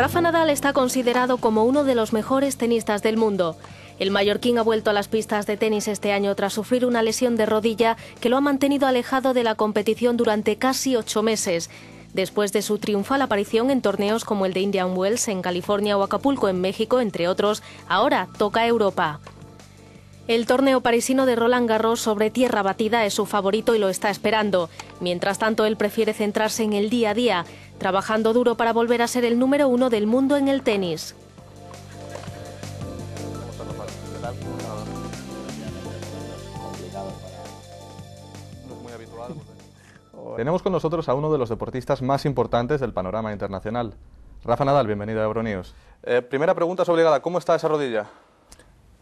Rafa Nadal está considerado como uno de los mejores tenistas del mundo. El mallorquín ha vuelto a las pistas de tenis este año tras sufrir una lesión de rodilla que lo ha mantenido alejado de la competición durante casi ocho meses. Después de su triunfal aparición en torneos como el de Indian Wells en California o Acapulco en México, entre otros, ahora toca Europa. El torneo parisino de Roland Garros sobre tierra batida es su favorito y lo está esperando. Mientras tanto, él prefiere centrarse en el día a día trabajando duro para volver a ser el número uno del mundo en el tenis. Tenemos con nosotros a uno de los deportistas más importantes del panorama internacional. Rafa Nadal, bienvenido a Euronews. Eh, primera pregunta es obligada, ¿cómo está esa rodilla?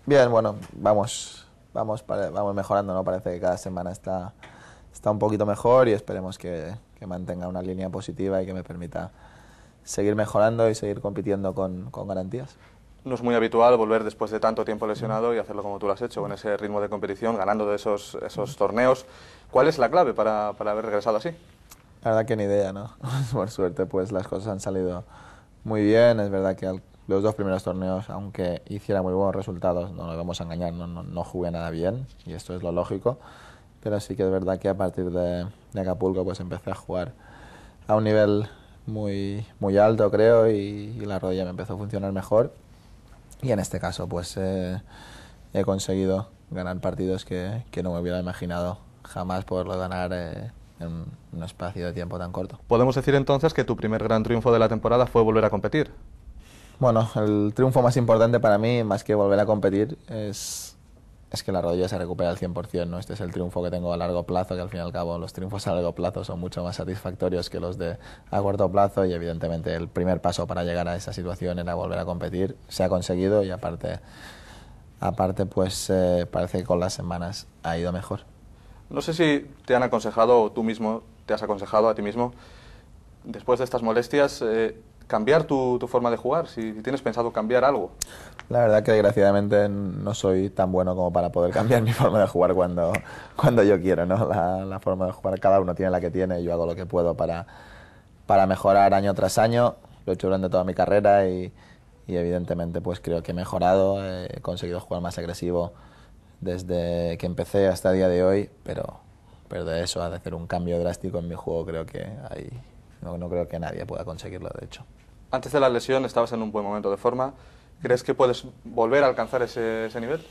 Bien, bueno, vamos, vamos, vamos mejorando, ¿no? Parece que cada semana está, está un poquito mejor y esperemos que, que mantenga una línea positiva y que me permita seguir mejorando y seguir compitiendo con, con garantías. No es muy habitual volver después de tanto tiempo lesionado y hacerlo como tú lo has hecho, con ese ritmo de competición, ganando de esos, esos torneos. ¿Cuál es la clave para, para haber regresado así? La verdad que ni idea, ¿no? Por suerte, pues las cosas han salido muy bien. Es verdad que los dos primeros torneos, aunque hiciera muy buenos resultados, no nos vamos a engañar, no, no, no jugué nada bien, y esto es lo lógico pero sí que es verdad que a partir de, Acapulco pues empecé a jugar a un nivel muy, muy alto creo y, la rodilla me empezó a funcionar mejor y en este caso pues eh, he conseguido ganar partidos que, que, no me hubiera imaginado jamás poderlo ganar eh, en un espacio de tiempo tan corto. Podemos decir entonces que tu primer gran triunfo de la temporada fue volver a competir. Bueno, el triunfo más importante para mí, más que volver a competir, es es que la rodilla se recupera al 100%, ¿no? Este es el triunfo que tengo a largo plazo, que al fin y al cabo los triunfos a largo plazo son mucho más satisfactorios que los de a corto plazo y evidentemente el primer paso para llegar a esa situación era volver a competir. Se ha conseguido y aparte, aparte pues eh, parece que con las semanas ha ido mejor. No sé si te han aconsejado o tú mismo te has aconsejado a ti mismo, después de estas molestias, eh, cambiar tu, forma de jugar, si, tienes pensado cambiar algo. La verdad que desgraciadamente no soy tan bueno como para poder cambiar mi forma de jugar cuando, cuando yo quiero, ¿no? La, forma de jugar, cada uno tiene la que tiene, yo hago lo que puedo para, para mejorar año tras año, lo he hecho durante toda mi carrera y, evidentemente pues creo que he mejorado, he conseguido jugar más agresivo desde que empecé hasta el día de hoy, pero, pero de eso, de hacer un cambio drástico en mi juego creo que hay, no, creo que nadie pueda conseguirlo, de hecho. Antes de la lesión estabas en un buen momento de forma. ¿Crees que puedes volver a alcanzar ese, ese nivel?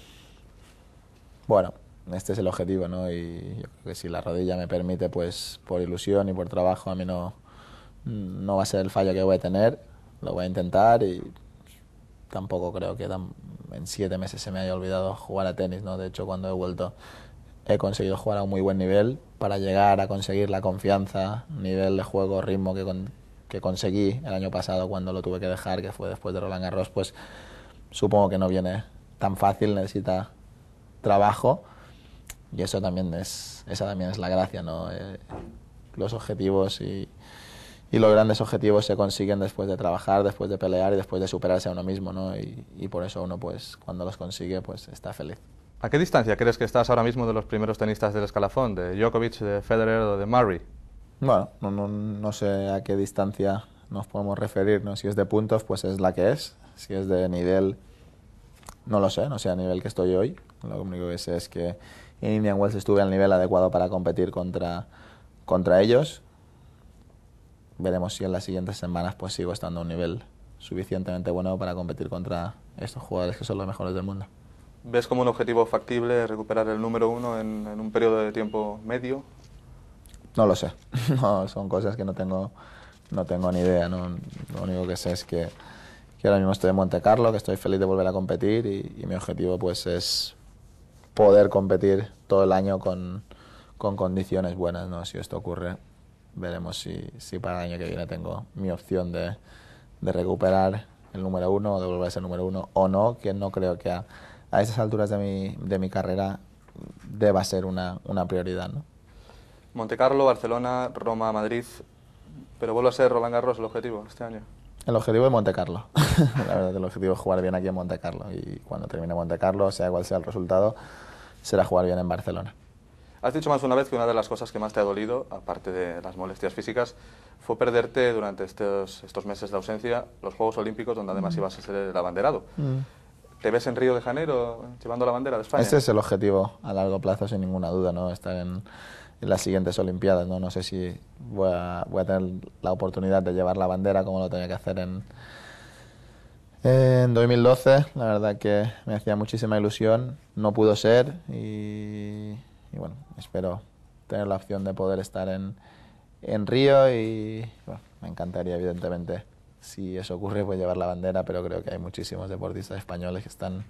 Bueno, este es el objetivo, ¿no? Y yo creo que si la rodilla me permite, pues por ilusión y por trabajo, a mí no, no va a ser el fallo que voy a tener. Lo voy a intentar y tampoco creo que en siete meses se me haya olvidado jugar a tenis, ¿no? De hecho, cuando he vuelto he conseguido jugar a un muy buen nivel para llegar a conseguir la confianza, nivel de juego, ritmo que, que conseguí el año pasado cuando lo tuve que dejar, que fue después de Roland Garros, pues supongo que no viene tan fácil, necesita trabajo y eso también es, esa también es la gracia, ¿no? Eh, los objetivos y, los grandes objetivos se consiguen después de trabajar, después de pelear y después de superarse a uno mismo, ¿no? Y, y por eso uno, pues, cuando los consigue, pues está feliz. ¿A qué distancia crees que estás ahora mismo de los primeros tenistas del escalafón, de Djokovic, de Federer o de Murray? Bueno, no, no, no, sé a qué distancia nos podemos referir, Si es de puntos, pues es la que es. Si es de nivel, no lo sé, no sé a nivel que estoy hoy. Lo único que sé es que en Indian Wells estuve al nivel adecuado para competir contra, contra ellos. Veremos si en las siguientes semanas pues sigo estando a un nivel suficientemente bueno para competir contra estos jugadores que son los mejores del mundo. ¿Ves como un objetivo factible recuperar el número uno en, un periodo de tiempo medio? No lo sé. son cosas que no tengo, no tengo ni idea. No, lo único que sé es que, ahora mismo estoy en Monte Carlo, que estoy feliz de volver a competir y, mi objetivo pues es poder competir todo el año con, con condiciones buenas. ¿no? Si esto ocurre, veremos si, si, para el año que viene tengo mi opción de, de recuperar el número uno o de volver a ser número uno o no, que no creo que... Ha, a esas alturas de mi, carrera deba ser una, prioridad. ¿no? Montecarlo, Barcelona, Roma, Madrid, pero vuelvo a ser Roland Garros el objetivo este año. El objetivo es Montecarlo. la verdad, el objetivo es jugar bien aquí en Montecarlo y cuando termine Montecarlo, sea cual sea el resultado, será jugar bien en Barcelona. Has dicho más una vez que una de las cosas que más te ha dolido, aparte de las molestias físicas, fue perderte durante estos, meses de ausencia los Juegos Olímpicos, donde además mm. ibas a ser el abanderado. Mm. ¿Te ves en Río de Janeiro llevando la bandera de España? Ese es el objetivo a largo plazo, sin ninguna duda, ¿no? Estar en, las siguientes Olimpiadas, ¿no? sé si voy a, tener la oportunidad de llevar la bandera como lo tenía que hacer en, en 2012. La verdad que me hacía muchísima ilusión, no pudo ser y, bueno, espero tener la opción de poder estar en, Río y me encantaría, evidentemente, si eso ocurre, pues llevar la bandera, pero creo que hay muchísimos deportistas españoles que están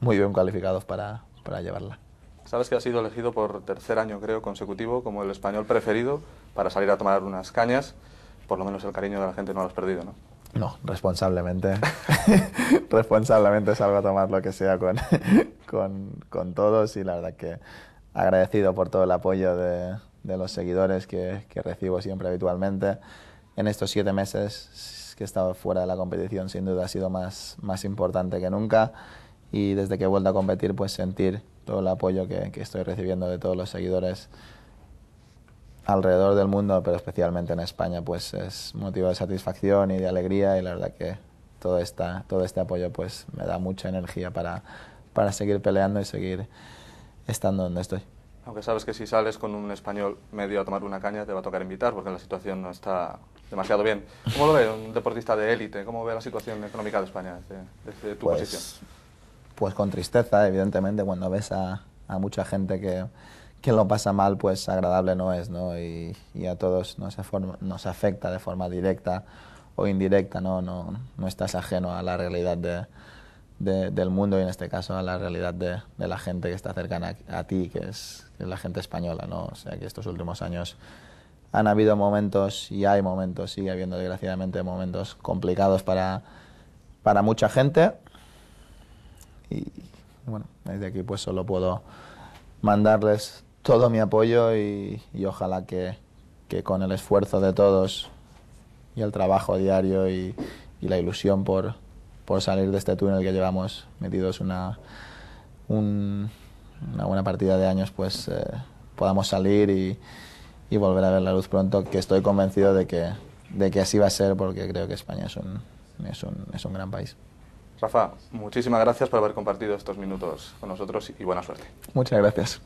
muy bien cualificados para, para llevarla. Sabes que ha sido elegido por tercer año, creo, consecutivo como el español preferido para salir a tomar unas cañas. Por lo menos el cariño de la gente no lo has perdido, ¿no? No, responsablemente. responsablemente salgo a tomar lo que sea con, con, con, todos y la verdad que agradecido por todo el apoyo de, de los seguidores que, que recibo siempre habitualmente. En estos siete meses que he estado fuera de la competición sin duda ha sido más, más importante que nunca y desde que he vuelto a competir pues sentir todo el apoyo que, estoy recibiendo de todos los seguidores alrededor del mundo, pero especialmente en España, pues es motivo de satisfacción y de alegría y la verdad que todo, esta, todo este apoyo pues me da mucha energía para, para seguir peleando y seguir estando donde estoy. Aunque sabes que si sales con un español medio a tomar una caña te va a tocar invitar porque la situación no está demasiado bien. ¿Cómo lo ve un deportista de élite? ¿Cómo ve la situación económica de España desde, tu pues posición? Pues con tristeza, evidentemente, cuando ves a, mucha gente que, que, lo pasa mal, pues agradable no es, ¿no? Y, a todos nos, nos, afecta de forma directa o indirecta, ¿no? No, no estás ajeno a la realidad de del mundo y en este caso a la realidad de, la gente que está cercana a, ti, que es, la gente española. ¿no? O sea que estos últimos años han habido momentos y hay momentos, sigue habiendo desgraciadamente momentos complicados para, para mucha gente. Y bueno, desde aquí pues solo puedo mandarles todo mi apoyo y, ojalá que, que, con el esfuerzo de todos y el trabajo diario y, y la ilusión por, por salir de este túnel que llevamos metidos una, una buena partida de años, pues eh, podamos salir y, volver a ver la luz pronto, que estoy convencido de que, de que así va a ser, porque creo que España es un, es un, es un gran país. Rafa, muchísimas gracias por haber compartido estos minutos con nosotros y buena suerte. Muchas gracias.